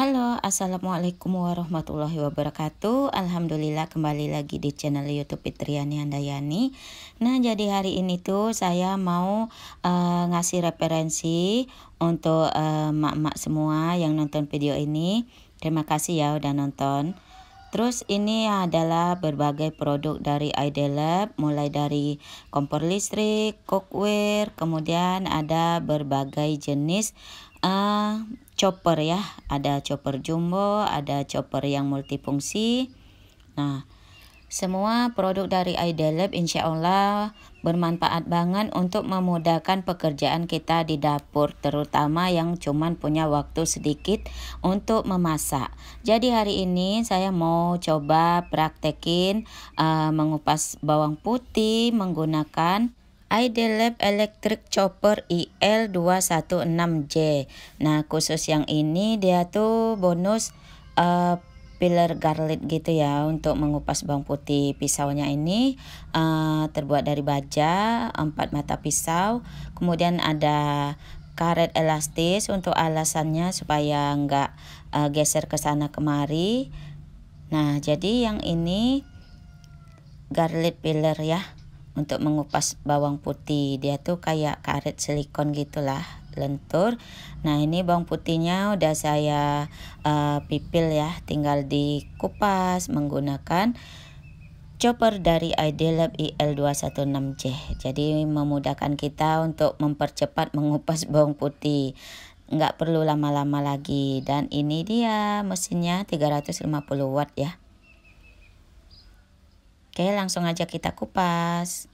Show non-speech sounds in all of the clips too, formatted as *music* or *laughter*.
Halo, Assalamualaikum warahmatullahi wabarakatuh Alhamdulillah kembali lagi di channel Youtube Fitriani Handayani Nah jadi hari ini tuh saya mau uh, ngasih referensi Untuk emak-emak eh, uh, semua yang nonton video ini Terima kasih ya udah nonton Terus ini adalah berbagai produk dari Lab mulai dari kompor listrik, cookware, kemudian ada berbagai jenis uh, chopper ya. Ada chopper jumbo, ada chopper yang multifungsi. Nah, semua produk dari Idelab insya Allah bermanfaat banget untuk memudahkan pekerjaan kita di dapur terutama yang cuman punya waktu sedikit untuk memasak. Jadi hari ini saya mau coba praktekin uh, mengupas bawang putih menggunakan Idelab Electric Chopper IL216J. Nah, khusus yang ini dia tuh bonus uh, peeler garlic gitu ya untuk mengupas bawang putih pisaunya ini uh, terbuat dari baja empat mata pisau kemudian ada karet elastis untuk alasannya supaya nggak uh, geser ke sana kemari nah jadi yang ini garlic peeler ya untuk mengupas bawang putih dia tuh kayak karet silikon gitulah lentur. Nah, ini bawang putihnya udah saya uh, pipil ya, tinggal dikupas menggunakan chopper dari idlab IL216C. Jadi memudahkan kita untuk mempercepat mengupas *laughs* bawang putih. Nggak perlu lama-lama lagi. Dan ini dia mesinnya 350 watt ya. Oke, langsung aja kita kupas.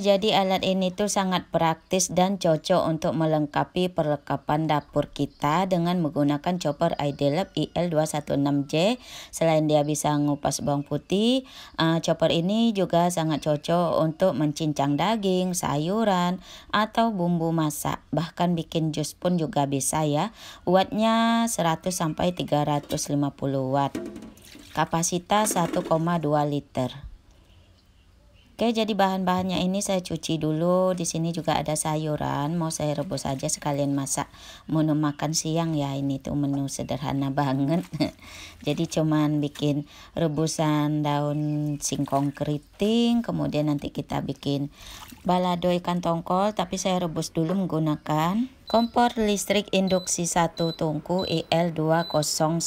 jadi alat ini tuh sangat praktis dan cocok untuk melengkapi perlengkapan dapur kita dengan menggunakan chopper iDelab IL216J. Selain dia bisa ngupas bawang putih, uh, chopper ini juga sangat cocok untuk mencincang daging, sayuran, atau bumbu masak. Bahkan bikin jus pun juga bisa ya. Wattnya 100 sampai 350 watt. Kapasitas 1,2 liter. Oke, jadi bahan-bahannya ini saya cuci dulu. Di sini juga ada sayuran, mau saya rebus aja sekalian masak menu makan siang ya. Ini tuh menu sederhana *laughs* banget. jadi cuman bikin rebusan daun singkong keriting, kemudian nanti kita bikin balado ikan tongkol, tapi saya rebus dulu menggunakan Kompor listrik induksi satu tungku EL201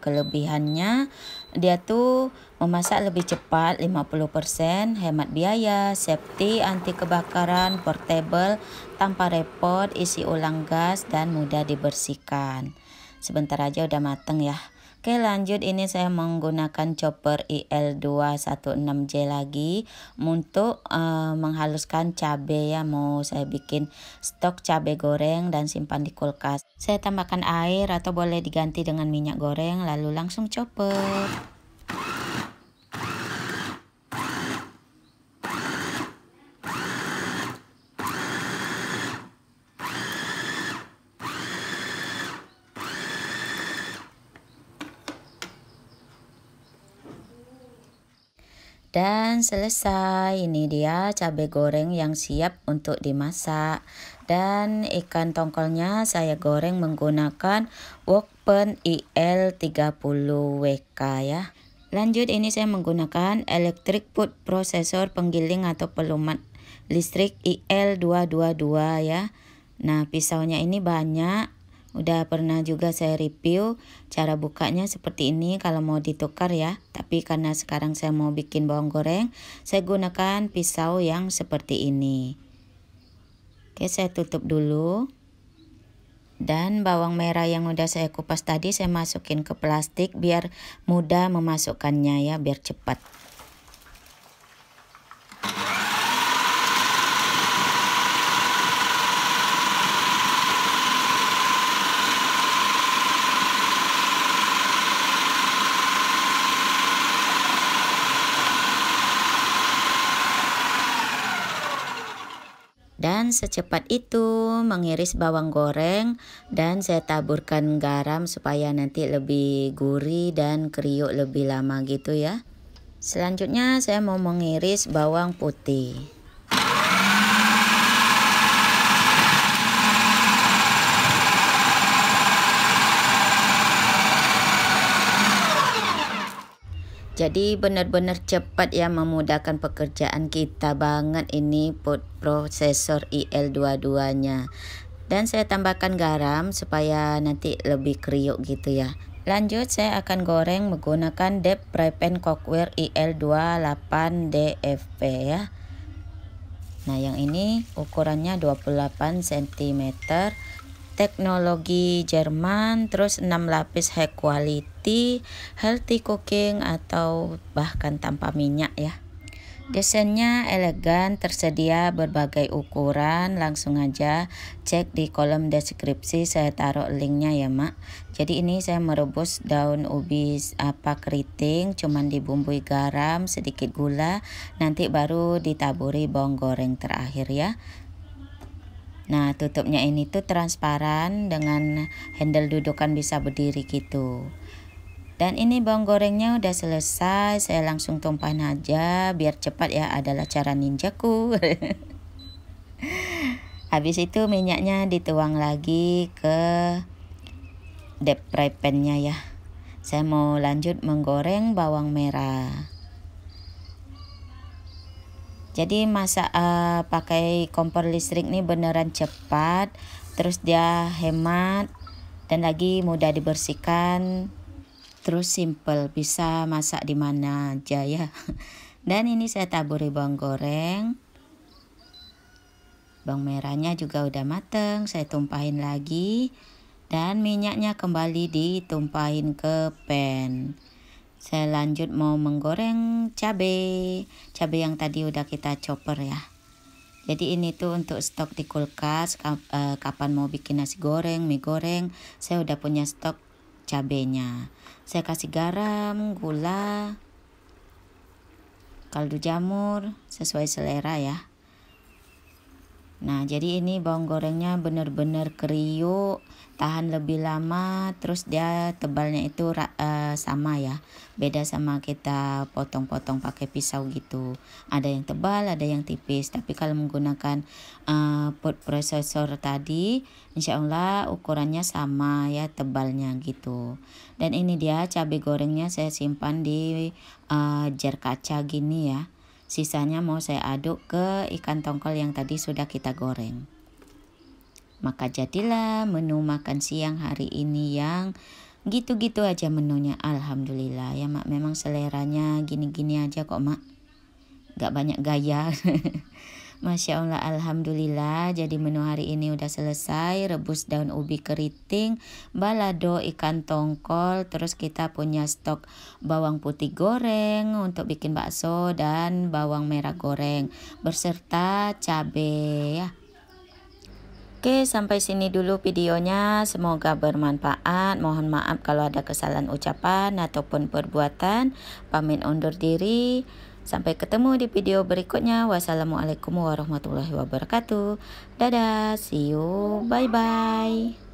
kelebihannya dia tuh memasak lebih cepat 50% hemat biaya, safety, anti kebakaran, portable, tanpa repot, isi ulang gas dan mudah dibersihkan. Sebentar aja udah mateng ya. Oke lanjut ini saya menggunakan chopper IL216J lagi untuk uh, menghaluskan cabai ya mau saya bikin stok cabai goreng dan simpan di kulkas. Saya tambahkan air atau boleh diganti dengan minyak goreng lalu langsung chopper. Dan selesai, ini dia cabai goreng yang siap untuk dimasak. Dan ikan tongkolnya saya goreng menggunakan wok pen IL30WK ya. Lanjut ini saya menggunakan electric food processor penggiling atau pelumat listrik IL222 ya. Nah pisaunya ini banyak Udah pernah juga saya review cara bukanya seperti ini kalau mau ditukar ya. Tapi karena sekarang saya mau bikin bawang goreng, saya gunakan pisau yang seperti ini. Oke, saya tutup dulu. Dan bawang merah yang udah saya kupas tadi saya masukin ke plastik biar mudah memasukkannya ya, biar cepat. Dan secepat itu mengiris bawang goreng dan saya taburkan garam supaya nanti lebih gurih dan kriuk lebih lama gitu ya. Selanjutnya saya mau mengiris bawang putih. Jadi benar-benar cepat ya memudahkan pekerjaan kita banget ini prosesor IL22-nya. Dan saya tambahkan garam supaya nanti lebih kriuk gitu ya. Lanjut saya akan goreng menggunakan deep fry pan cookware IL28DFP ya. Nah yang ini ukurannya 28 cm teknologi Jerman, terus 6 lapis high quality, healthy cooking atau bahkan tanpa minyak ya. Desainnya elegan, tersedia berbagai ukuran. Langsung aja cek di kolom deskripsi saya taruh linknya ya, Mak. Jadi ini saya merebus daun ubi apa keriting, cuman dibumbui garam, sedikit gula, nanti baru ditaburi bawang goreng terakhir ya. Nah tutupnya ini tuh transparan dengan handle dudukan bisa berdiri gitu. Dan ini bawang gorengnya udah selesai, saya langsung tumpahin aja biar cepat ya adalah cara ninjaku. *laughs* Habis itu minyaknya dituang lagi ke deep fry pan-nya ya. Saya mau lanjut menggoreng bawang merah jadi masa uh, pakai kompor listrik ini beneran cepat terus dia hemat dan lagi mudah dibersihkan terus simple bisa masak di mana aja ya *laughs* dan ini saya taburi bawang goreng bawang merahnya juga udah mateng saya tumpahin lagi dan minyaknya kembali ditumpahin ke pan saya lanjut mau menggoreng cabai. Cabai yang tadi udah kita chopper ya. Jadi ini tuh untuk stok di kulkas eh, kapan mau bikin nasi goreng, mie goreng, saya udah punya stok cabenya. Saya kasih garam, gula, kaldu jamur sesuai selera ya. Nah, jadi ini bawang gorengnya benar-benar kriuk, tahan lebih lama, terus dia tebalnya itu uh, sama ya. Beda sama kita potong-potong pakai pisau gitu. Ada yang tebal, ada yang tipis. Tapi kalau menggunakan uh, eh, food processor tadi, insya Allah ukurannya sama ya tebalnya gitu. Dan ini dia cabai gorengnya saya simpan di uh, jar kaca gini ya Sisanya mau saya aduk ke ikan tongkol yang tadi sudah kita goreng. Maka jadilah menu makan siang hari ini yang gitu-gitu aja menunya. Alhamdulillah ya mak memang seleranya gini-gini aja kok mak. Gak banyak gaya. *laughs* Masya Allah Alhamdulillah jadi menu hari ini udah selesai rebus daun ubi keriting balado ikan tongkol terus kita punya stok bawang putih goreng untuk bikin bakso dan bawang merah goreng berserta cabai ya Oke, sampai sini dulu videonya. Semoga bermanfaat. Mohon maaf kalau ada kesalahan ucapan ataupun perbuatan. Pamit undur diri. Sampai ketemu di video berikutnya. Wassalamualaikum warahmatullahi wabarakatuh. Dadah, see you, bye-bye.